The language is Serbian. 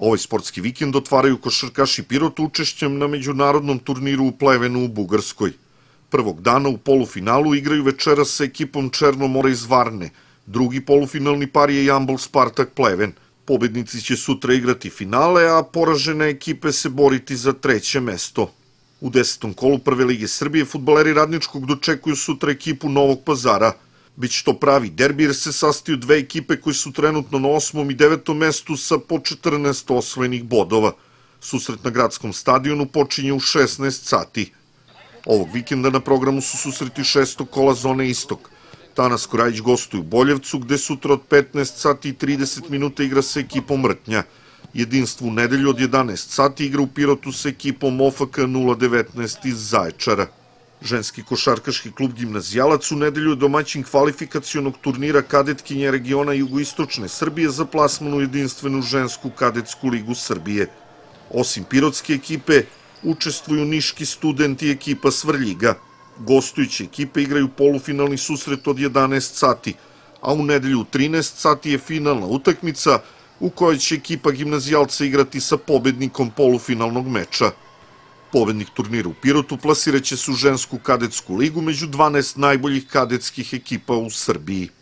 Ovaj sportski vikend otvaraju košarkaši Pirot učešćem na međunarodnom turniru u Plevenu u Bugarskoj. Prvog dana u polufinalu igraju večera sa ekipom Černomora iz Varne. Drugi polufinalni par je Jambol Spartak Pleven. Pobednici će sutra igrati finale, a poražene ekipe se boriti za treće mesto. U desetom kolu Prve lige Srbije futbaleri Radničkog dočekuju sutra ekipu Novog pazara – bit to pravi derbi jer se sastaju dve ekipe koje su trenutno na osmom i devetom mestu sa po 14 osvojenih bodova. Susret na gradskom stadionu počinje u 16 sati. Ovog vikenda na programu su susreti šestog kola zone Istok. Tanas Korajić gostuje u Boljevcu gde sutra od 15 sati i 30 minuta igra sa ekipom Mrtnja. Jedinstvo u nedelju od 11 sati igra u Pirotu sa ekipom OFK 019 iz Zaječara. Ženski košarkaški klub Gimnazijalac u nedelju je domaćin kvalifikacijonog turnira kadetkinja regiona jugoistočne Srbije za plasmanu jedinstvenu žensku kadetsku ligu Srbije. Osim pirotske ekipe, učestvuju niški studenti i ekipa Svrljiga. Gostujuće ekipe igraju polufinalni susret od 11 sati, a u nedelju u 13 sati je finalna utakmica u kojoj će ekipa gimnazijalca igrati sa pobednikom polufinalnog meča. Pobednik turnira u Pirotu plasiraće se u žensku kadetsku ligu među 12 najboljih kadetskih ekipa u Srbiji.